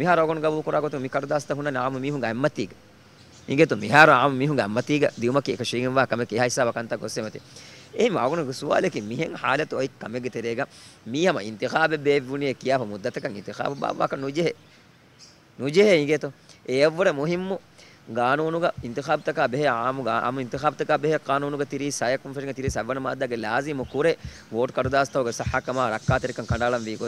විහාරෝගොන් ගවූ කරාගොත මිකරදාස්ත හුන නාම මිහුඟ අම්මතිග ඉංගෙතු මිහාර ආම මිහුඟ අම්මතිග දියුමක එක ශීගම් වා කම කියා හිසාව කන්ත කොස්සෙමති එහෙම ආගොන සුවාලකින් මිහෙන් හාලත ඔයි කමෙගෙ තෙරේග මීහම ඉන්තිඛාබ බේබුනේ කියාව මුද්දතකන් ඉන්තිඛාබ බාවාක නුජෙහ නුජෙහ ඉංගෙතු ඒවර මුහිම්මු ගානෝනුග ඉන්තඛාබ්තක බෙහ ආමු ආම ඉන්තඛාබ්තක බෙහ කානෝනුග තිරි සයකුම් ෆරිග තිරි සවන මාද්දගේ ලාසිම කුරේ වෝට් කරදාස්තවග සහකම රක්කාතරිකන් කණ්ඩාලම් වී